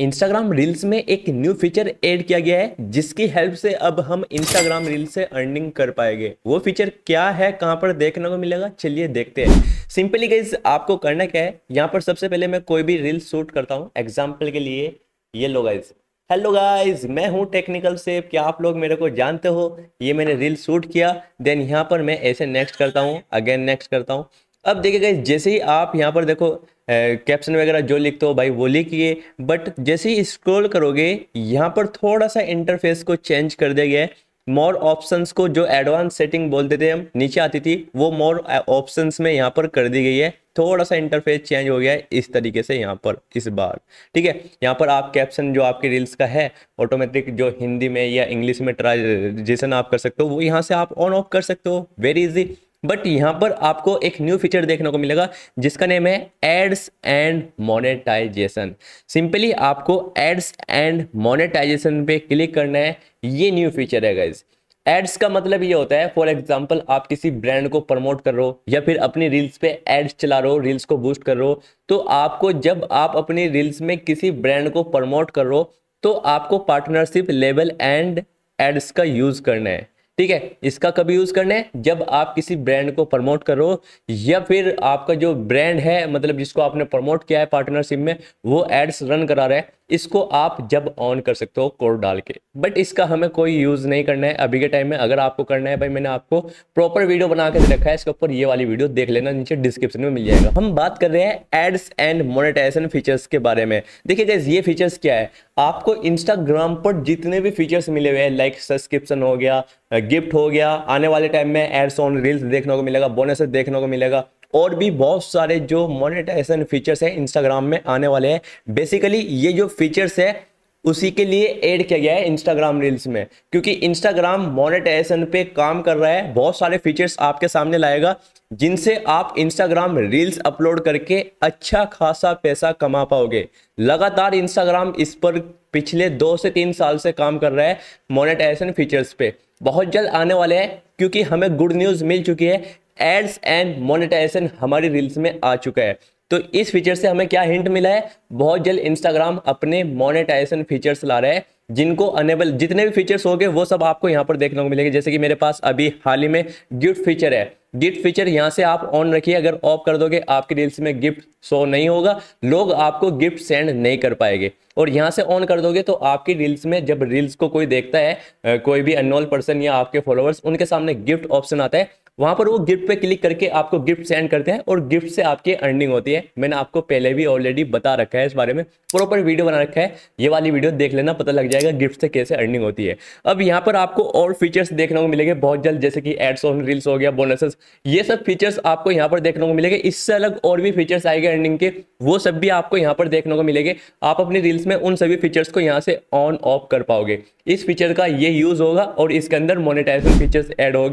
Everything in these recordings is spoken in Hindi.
इंस्टाग्राम रील्स में एक न्यू फीचर ऐड किया गया है जिसकी हेल्प से अब हम इंस्टाग्राम रील से अर्निंग कर पाएंगे वो फीचर क्या है कहां पर देखने को मिलेगा चलिए देखते हैं सिंपली गाइज आपको करना क्या है यहाँ पर सबसे पहले मैं कोई भी रील शूट करता हूँ एग्जाम्पल के लिए ये लो गाइज हेलो गाइज मैं हूँ टेक्निकल सेफ क्या आप लोग मेरे को जानते हो ये मैंने रील शूट किया देन यहाँ पर मैं ऐसे नेक्स्ट करता हूँ अगेन नेक्स्ट करता हूँ अब देखिए जैसे ही आप यहाँ पर देखो कैप्शन वगैरह जो लिखते हो भाई वो लिखिए बट जैसे ही स्क्रॉल करोगे यहाँ पर थोड़ा सा इंटरफेस को चेंज कर दिया गया है मोर ऑप्शंस को जो एडवांस सेटिंग बोलते थे हम नीचे आती थी वो मोर ऑप्शंस में यहाँ पर कर दी गई है थोड़ा सा इंटरफेस चेंज हो गया है इस तरीके से यहाँ पर इस बार ठीक है यहाँ पर आप कैप्शन जो आपके रील्स का है ऑटोमेटिक जो हिंदी में या इंग्लिश में ट्रांजेशन आप कर सकते हो वो यहाँ से आप ऑन ऑफ कर सकते हो वेरी इजी बट यहां पर आपको एक न्यू फीचर देखने को मिलेगा जिसका नेम है एड्स एंड मोनेटाइजेशन सिंपली आपको एड्स एंड मोनेटाइजेशन पे क्लिक करना है ये न्यू फीचर है गाइज एड्स का मतलब ये होता है फॉर एग्जाम्पल आप किसी ब्रांड को प्रमोट कर रहे हो या फिर अपनी रील्स पे एड्स चला रहे हो रील्स को बूस्ट कर रहे हो तो आपको जब आप अपनी रील्स में किसी ब्रांड को प्रमोट कर रहे हो तो आपको पार्टनरशिप लेवल एंड एड्स का यूज करना है ठीक है इसका कभी यूज करना है जब आप किसी ब्रांड को प्रमोट करो या फिर आपका जो ब्रांड है मतलब जिसको आपने प्रमोट किया है पार्टनरशिप में वो एड्स रन करा रहा है इसको आप जब ऑन कर सकते हो कोड डाल के बट इसका हमें कोई यूज़ नहीं करना है अभी के टाइम में अगर आपको करना है भाई मैंने आपको प्रॉपर वीडियो बना के रखा है इसके ऊपर ये वाली वीडियो देख लेना नीचे डिस्क्रिप्शन में मिल जाएगा हम बात कर रहे हैं एड्स एंड मोनेटाइजेशन फीचर्स के बारे में देखिए गैस ये फीचर्स क्या है आपको इंस्टाग्राम पर जितने भी फीचर्स मिले हुए हैं लाइक सब्सक्रिप्शन हो गया गिफ्ट हो गया आने वाले टाइम में एड्स ऑन रील्स देखने को मिलेगा बोनस देखने को मिलेगा और भी बहुत सारे जो मोनेटाइजेशन फीचर्स हैं इंस्टाग्राम में आने वाले हैं बेसिकली ये जो फीचर्स है उसी के लिए ऐड किया गया है इंस्टाग्राम रील्स में क्योंकि इंस्टाग्राम मोनेटाइजेशन पे काम कर रहा है बहुत सारे फीचर्स आपके सामने लाएगा जिनसे आप इंस्टाग्राम रील्स अपलोड करके अच्छा खासा पैसा कमा पाओगे लगातार इंस्टाग्राम इस पर पिछले दो से तीन साल से काम कर रहा है मोनेटाइजेशन फीचर्स पे बहुत जल्द आने वाले हैं क्योंकि हमें गुड न्यूज़ मिल चुकी है एड्स एंड मोनेटाइजेशन हमारी रील्स में आ चुका है तो इस फीचर से हमें क्या हिंट मिला है बहुत जल्द इंस्टाग्राम अपने मोनेटाइजेशन फीचर्स ला रहे हैं जिनको अनेबल जितने भी फीचर्स होंगे वो सब आपको यहाँ पर देखने को मिलेंगे जैसे कि मेरे पास अभी हाल ही में गिफ्ट फीचर है गिफ्ट फीचर यहाँ से आप ऑन रखिए अगर ऑफ कर दोगे आपके रील्स में गिफ्ट शो नहीं होगा लोग आपको गिफ्ट सेंड नहीं कर पाएंगे और यहाँ से ऑन कर दोगे तो आपकी रील्स में जब रील्स को कोई देखता है कोई भी अनोल पर्सन या आपके फॉलोअर्स उनके सामने गिफ्ट ऑप्शन आता है वहां पर वो गिफ्ट पे क्लिक करके आपको गिफ्ट सेंड करते हैं और गिफ्ट से आपकी अर्निंग होती है मैंने आपको पहले भी ऑलरेडी बता रखा है इस बारे में प्रॉपर वीडियो बना रखा है ये वाली वीडियो देख लेना पता लग जाएगा गिफ्ट से कैसे अर्निंग होती है अब यहाँ पर आपको और फीचर्स देखने को मिलेंगे बहुत जल्द जैसे कि एड्स ऑन रील्स हो गया बोनसेस ये सब फीचर्स आपको यहाँ पर देखने को मिलेंगे इससे अलग और भी फीचर्स आएंगे अर्निंग के वो सब भी आपको यहाँ पर देखने को मिलेंगे आप अपनी रील्स में उन सभी फीचर्स को यहाँ से ऑन ऑफ कर पाओगे इस फीचर का ये यूज होगा और इसके अंदर मोनिटाइजेशन फीचर्स एड हो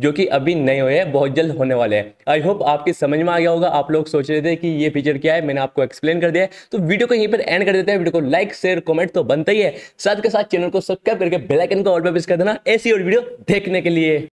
जो कि अभी नहीं हुए हैं बहुत जल्द होने वाले हैं आई होप आपकी समझ में आ गया होगा आप लोग सोच रहे थे कि ये फीचर क्या है मैंने आपको एक्सप्लेन कर दिया तो वीडियो को यहीं पर एंड कर देते हैं वीडियो को लाइक शेयर कमेंट तो बनता ही है साथ के साथ चैनल को सब्सक्राइब करके बेलाइकन को और पे प्रेस कर देना ऐसी और वीडियो देखने के लिए